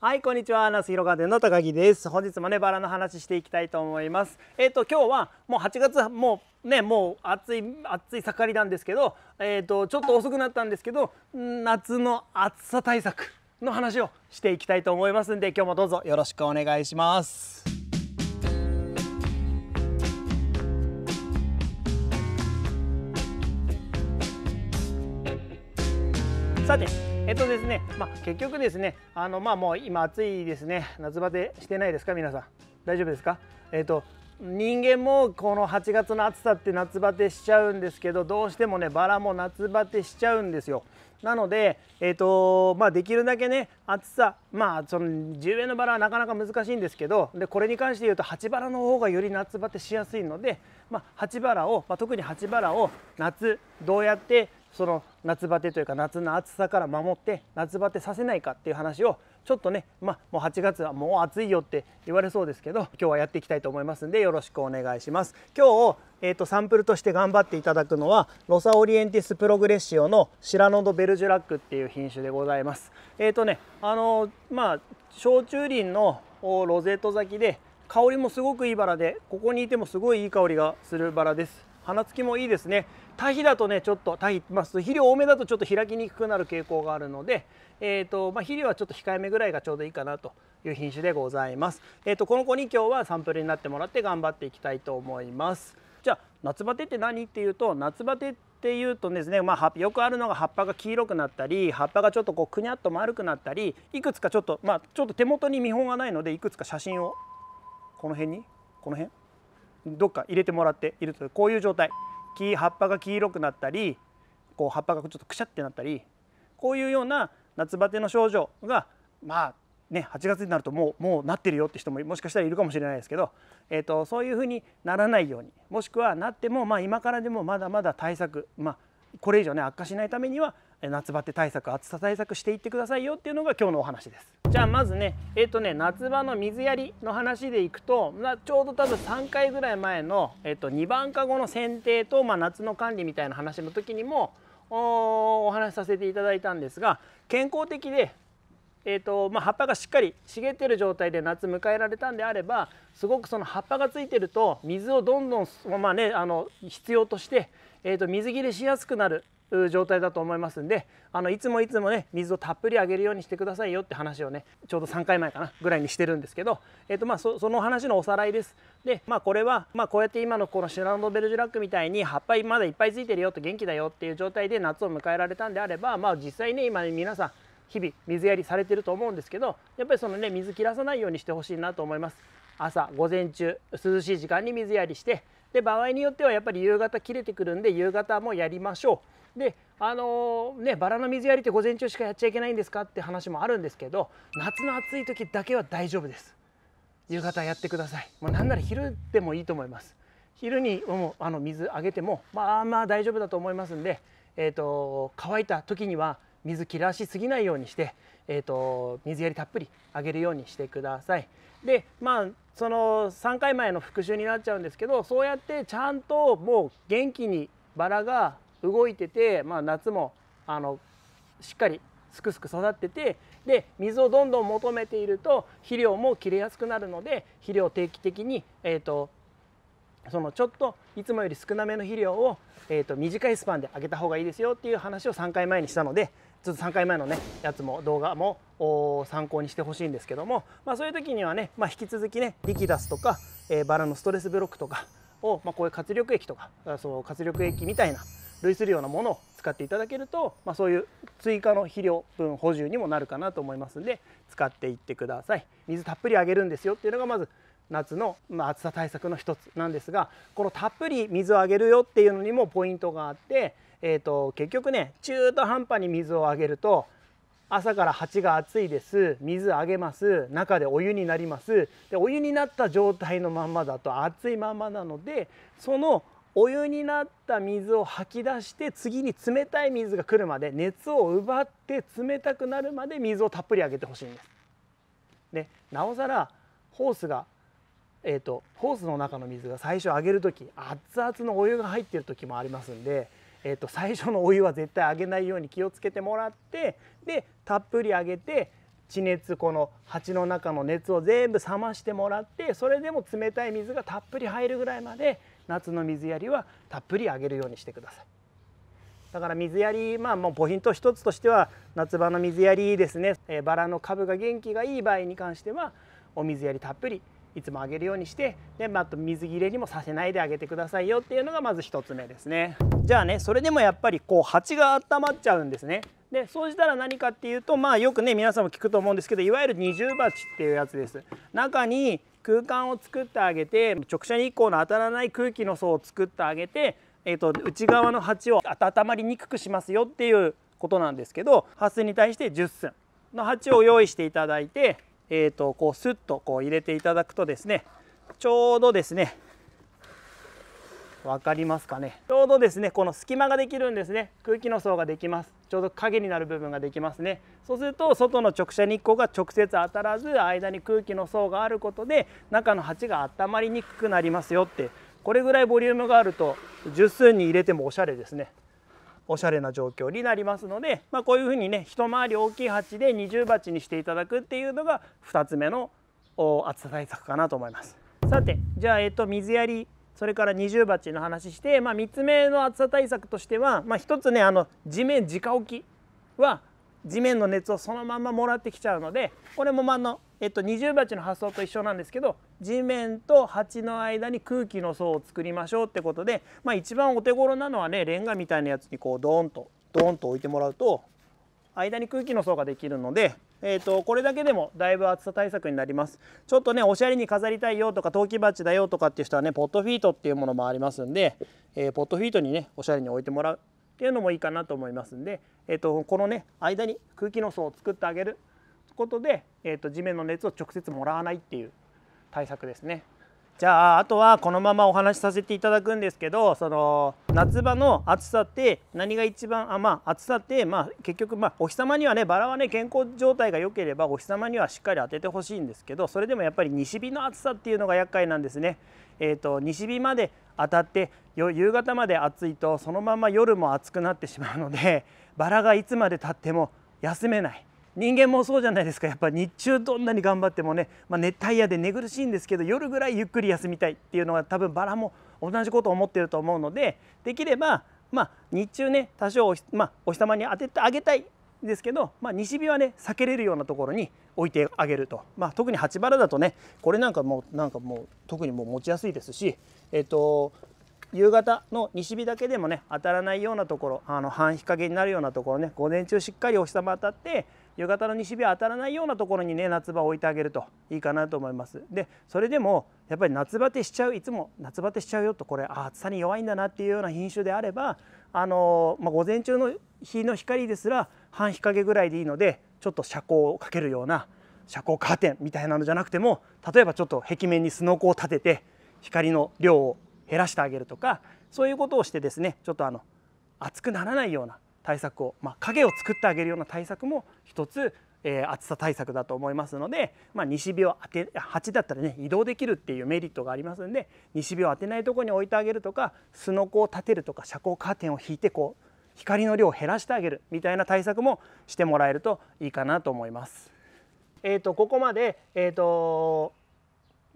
はい、こんにちは。那須ヒロガーの高木です。本日もね、バラの話していきたいと思います。えっ、ー、と、今日はもう8月、もうね、もう暑い、暑い盛りなんですけど、えっ、ー、と、ちょっと遅くなったんですけど、夏の暑さ対策の話をしていきたいと思いますんで、今日もどうぞよろしくお願いします。さてえっとですね、まあ、結局ですね、あのまあもう今暑いですね、夏バテしてないですか、皆さん。大丈夫ですかえっと、人間もこの8月の暑さって夏バテしちゃうんですけどどうしてもねバラも夏バテしちゃうんですよ。なので、えーとまあ、できるだけね暑さまあその10円のバラはなかなか難しいんですけどでこれに関して言うと8バラの方がより夏バテしやすいので、まあ、8バラを、まあ、特に8バラを夏どうやってその夏バテというか夏の暑さから守って夏バテさせないかっていう話をちょっとねまあもう8月はもう暑いよって言われそうですけど今日はやっていきたいと思いますんでよろしくお願いします今日、えーと、サンプルとして頑張っていただくのはロサオリエンティスプログレッシオのシラノドベルジュラックっていう品種でございますえっ、ー、とねあのまあ焼酎林のロゼット咲きで香りもすごくいいバラでここにいてもすごいいい香りがするバラです花付きもいいですね堆肥だとねちょっと堆肥、まあ、肥料多めだとちょっと開きにくくなる傾向があるので、えーとまあ、肥料はちょっと控えめぐらいがちょうどいいかなという品種でございます、えーと、とこの子に今日はサンプルになってもらって頑張っていきたいと思いますじゃあ夏バテって何っていうと夏バテっていうとですね、まあ、よくあるのが葉っぱが黄色くなったり葉っぱがちょっとこうくにゃっと丸くなったりいくつかちょっとまあちょっと手元に見本がないのでいくつか写真をこの辺にこの辺どっか入れてもらっているとこういう状態木葉っぱが黄色くなったりこう葉っぱがちょっとくしゃってなったりこういうような夏バテの症状がまあね、8月になるともうもうなってるよって人ももしかしたらいるかもしれないですけど、えーとそういうふうにならないようにもしくはなっても、まあ、今からでもまだまだ対策、まあ、これ以上ね悪化しないためには夏バテ対策暑さ対策していってくださいよっていうのが今日のお話ですじゃあまずねえっ、ー、とね夏場の水やりの話でいくと、まあ、ちょうど多分3回ぐらい前の、えー、と2番か後の剪定と、まあ、夏の管理みたいな話の時にもお話しさせていただいたんですが健康的でえーとまあ、葉っぱがしっかり茂ってる状態で夏迎えられたんであればすごくその葉っぱがついてると水をどんどん、まあね、あの必要として、えー、と水切れしやすくなる状態だと思いますんであのいつもいつもね水をたっぷりあげるようにしてくださいよって話をねちょうど3回前かなぐらいにしてるんですけど、えーとまあ、その話のおさらいです。でまあこれは、まあ、こうやって今のこのシュランドベルジュラックみたいに葉っぱまだいっぱいついてるよと元気だよっていう状態で夏を迎えられたんであれば、まあ、実際ね今皆さん日々水やりされてると思うんですけどやっぱりそのね水切らさないようにしてほしいなと思います。朝午前中涼しい時間に水やりしてで場合によってはやっぱり夕方切れてくるんで夕方もやりましょう。であのー、ねバラの水やりって午前中しかやっちゃいけないんですかって話もあるんですけど夏の暑い時だけは大丈夫です夕方やってくださいもうなんなら昼でもいいと思います昼にもあの水あげてもまあまあ大丈夫だと思いますんで、えーと、乾いた時には水切らしすぎないようにして、えーと水やりたっぷりあげるようにしてください。でまあその3回前の復習になっちゃうんですけどそうやってちゃんともう元気にバラが動いてて、まあ、夏もあのしっかりすくすく育っててで水をどんどん求めていると肥料も切れやすくなるので肥料を定期的に、えーと、そのちょっといつもより少なめの肥料を、えーと、短いスパンであげた方がいいですよっていう話を3回前にしたのでちょっと3回前のねやつも動画も参考にしてほしいんですけども、まあ、そういう時にはね、まあ、引き続きねリキダスとか、えー、バラのストレスブロックとかを、まあ、こういう活力液とかその活力液みたいな類するようなものを使っていただけると、まあ、そういう追加の肥料分補充にもなるかなと思いますんで使っていってください水たっぷりあげるんですよっていうのがまず夏の、まあ、暑さ対策の一つなんですがこのたっぷり水をあげるよっていうのにもポイントがあって、えーと、結局ね中途半端に水をあげると朝から鉢が暑いです水あげます中でお湯になりますでお湯になった状態のまんまだと暑いままなのでそのお湯になった水を吐き出して次に冷たい水が来るまで熱を奪って冷たくなるまで水をたっぷりあげてほしいんです。でなおさらホースが、えーと、ホースの中の水が最初あげる時熱々のお湯が入ってる時もありますんで、えーと最初のお湯は絶対あげないように気をつけてもらってでたっぷりあげて地熱この鉢の中の熱を全部冷ましてもらってそれでも冷たい水がたっぷり入るぐらいまで夏の水やりはたっぷりあげるようにしてくださいだから水やりまあもうポイント一つとしては夏場の水やりですね、えバラの株が元気がいい場合に関してはお水やりたっぷりいつもあげるようにしてで、まあ、と水切れにもさせないであげてくださいよっていうのがまず1つ目ですねじゃあねそれでもやっぱりこう鉢が温まっちゃうんですねでそうしたら何かっていうとまあよくね皆さんも聞くと思うんですけどいわゆる二重鉢っていうやつです中に空間を作ってあげて直射日光の当たらない空気の層を作ってあげて、えーと、内側の鉢を温まりにくくしますよっていうことなんですけどハ寸に対して10寸の鉢を用意していただいて、えーと、とこうスッとこう入れていただくとですねちょうどですね分かりますかねちょうどですねこの隙間ができるんですね空気の層ができますちょうど影になる部分ができますねそうすると外の直射日光が直接当たらず間に空気の層があることで中の鉢が温まりにくくなりますよってこれぐらいボリュームがあると十数に入れてもおしゃれですねおしゃれな状況になりますので、まあ、こういうふうにね一回り大きい鉢で二重鉢にしていただくっていうのが2つ目の暑さ対策かなと思います。さてじゃあ、えっと、水やりそれから二重鉢の話して、まあ、3つ目の暑さ対策としては、まあ、1つねあの地面直置きは地面の熱をそのままもらってきちゃうのでこれもまあの、えっと、二重鉢の発想と一緒なんですけど地面と鉢の間に空気の層を作りましょうってことで、まあ、一番お手頃なのはねレンガみたいなやつにこうドーンとドーンと置いてもらうと間に空気の層ができるのでえーと、これだけでもだいぶ暑さ対策になりますちょっとねおしゃれに飾りたいよとか陶器鉢だよとかっていう人はねポットフィートっていうものもありますんで、えー、ポットフィートにねおしゃれに置いてもらうっていうのもいいかなと思いますんで、えーと、このね間に空気の層を作ってあげることで、えーと地面の熱を直接もらわないっていう対策ですね。じゃああとはこのままお話しさせていただくんですけどその夏場の暑さって何が一番あまあ暑さってまあ結局まあお日様にはねバラはね健康状態が良ければお日様にはしっかり当ててほしいんですけどそれでもやっぱり西日の暑さっていうのが厄介なんですね。えーと、と西日まで当たって夕方まで暑いとそのまま夜も暑くなってしまうのでバラがいつまでたっても休めない。人間もそうじゃないですかやっぱ日中どんなに頑張ってもね、まあ、熱帯夜で寝苦しいんですけど夜ぐらいゆっくり休みたいっていうのは多分バラも同じことを思ってると思うのでできれば、まあ、日中ね多少お,、まあ、お日様に当ててあげたいですけど、まあ、西日はね避けれるようなところに置いてあげると、まあ、特に鉢バラだとねこれなんかもうなんかもう特にもう持ちやすいですし、えっと、夕方の西日だけでもね当たらないようなところあの半日陰になるようなところね午前中しっかりお日様当たって夕方の西日は当たらないようなところにね夏場置いてあげるといいかなと思いますでそれでもやっぱり夏バテしちゃういつも夏バテしちゃうよとこれあ暑さに弱いんだなっていうような品種であればあの、まあ、午前中の日の光ですら半日陰ぐらいでいいのでちょっと遮光をかけるような遮光カーテンみたいなのじゃなくても例えばちょっと壁面にスノコを立てて光の量を減らしてあげるとかそういうことをしてですねちょっとあの暑くならないような対策を、まあ、影を作ってあげるような対策も一つ、えー、暑さ対策だと思いますので、まあ、西日を当て鉢だったらね移動できるっていうメリットがありますんで西日を当てないとこに置いてあげるとかすのこを立てるとか遮光カーテンを引いてこう光の量を減らしてあげるみたいな対策もしてもらえるといいかなと思います。えーと、ここまで、えーと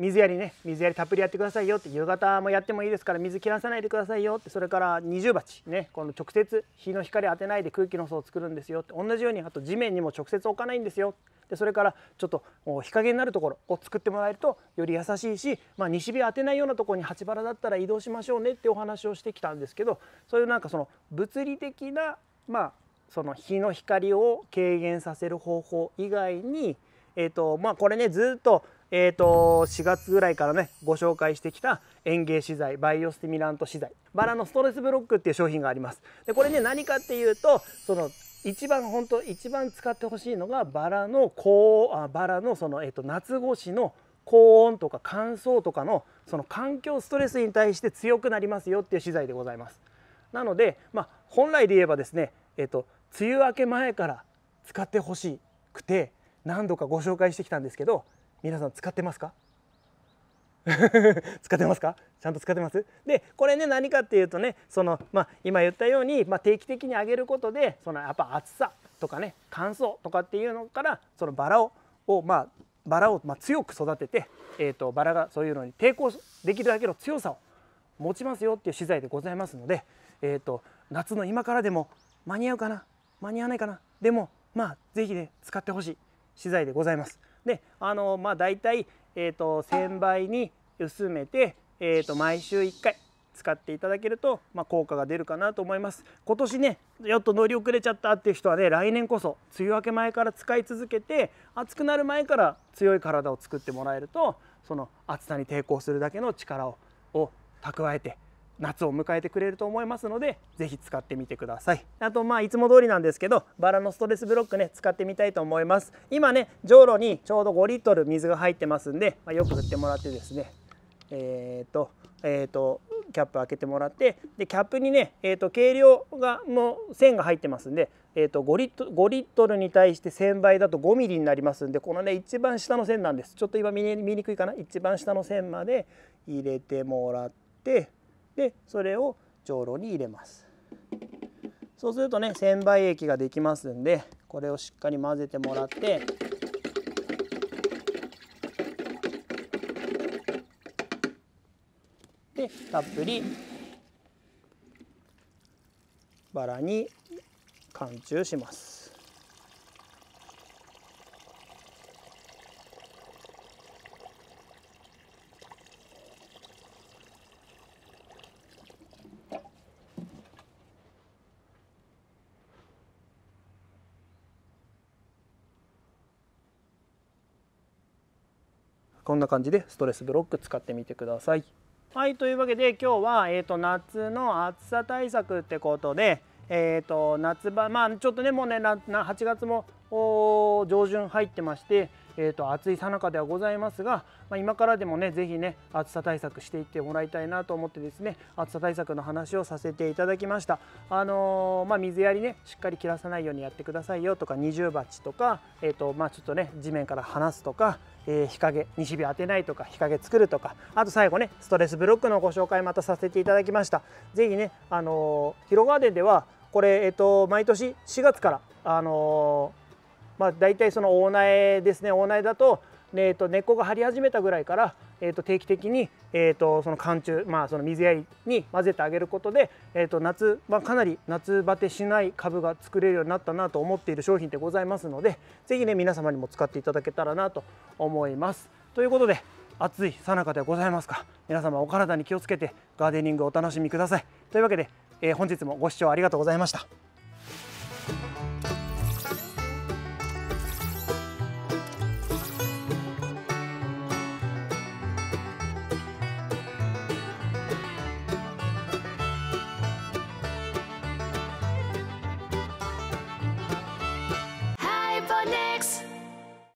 水やりね水やりたっぷりやってくださいよって夕方もやってもいいですから水切らさないでくださいよってそれから二重鉢ねこの直接日の光当てないで空気の層を作るんですよって同じようにあと地面にも直接置かないんですよでそれからちょっと日陰になるところを作ってもらえるとより優しいし、まあ、西日当てないようなところに鉢腹だったら移動しましょうねってお話をしてきたんですけどそういうなんかその物理的なまあその日の光を軽減させる方法以外に、えーとまあ、これねずっとえーと、4月ぐらいからねご紹介してきた園芸資材バイオスティミラント資材バラのストレスブロックっていう商品がありますでこれね何かっていうとその一番本当一番使ってほしいのがバラの高あバラのその、えーと、夏越しの高温とか乾燥とかのその環境ストレスに対して強くなりますよっていう資材でございますなので、まあ、本来で言えばですね、えーと、と梅雨明け前から使ってほしくて何度かご紹介してきたんですけど皆さん使ってますか 使ってますかちゃんと使ってますでこれね何かっていうとねその、まあ、今言ったように、まあ、定期的に上げることでそのやっぱ暑さとかね乾燥とかっていうのからそのバラをを、まあ、バラを、まあ、強く育てて、えーと、バラがそういうのに抵抗できるだけの強さを持ちますよっていう資材でございますので、えーと、と夏の今からでも間に合うかな間に合わないかなでもまあ是非ね使ってほしい資材でございます。であのまあ大体、えーと、1000倍に薄めて、えー、と毎週1回使っていただけると、まあ、効果が出るかなと思います今年ねやっと乗り遅れちゃったっていう人はね来年こそ梅雨明け前から使い続けて暑くなる前から強い体を作ってもらえるとその暑さに抵抗するだけの力を蓄えて夏を迎えてくれると思いますので是非使ってみてくださいあとまあいつも通りなんですけどバラのストレスブロックね使ってみたいと思います今ねじょうろにちょうど5リットル水が入ってますんで、まあ、よく振ってもらってですねえっ、ー、とえっ、ー、とキャップ開けてもらってでキャップにね、えーと、計量がの線が入ってますんで、えーと、5, リット5リットルに対して1000倍だと5ミリになりますんでこのね一番下の線なんですちょっと今見にくいかな一番下の線まで入れてもらって。でそれを上炉に入れますそうするとね千倍液ができますんでこれをしっかり混ぜてもらってでたっぷりバラに貫注しますこんな感じでストレスブロック使ってみてください。はいというわけで今日は、えーと、夏の暑さ対策ってことで、えーと、夏場まあちょっとねもうね8月も上旬入ってまして、えーと、暑いさなかではございますが、まあ、今からでもね是非ね暑さ対策していってもらいたいなと思ってですね暑さ対策の話をさせていただきました。あのー、まあ、水やりねしっかり切らさないようにやってくださいよとか二重鉢とか、えーとまあ、ちょっとね地面から離すとか、えー、日陰西日当てないとか日陰作るとかあと最後ねストレスブロックのご紹介またさせていただきました是非ねあのー、広ガーデンではこれ、えっと、毎年4月からあのー、まあ、大体その大苗ですね大苗だと,、ね、えっと根っこが張り始めたぐらいからえー、と定期的に、えー、とその寒中、まあ、その水やりに混ぜてあげることで、えー、と夏、まあ、かなり夏バテしない株が作れるようになったなと思っている商品でございますので是非ね皆様にも使っていただけたらなと思います。ということで暑いさなかではございますか皆様お体に気をつけてガーデニングをお楽しみください。というわけで、えー、本日もご視聴ありがとうございました。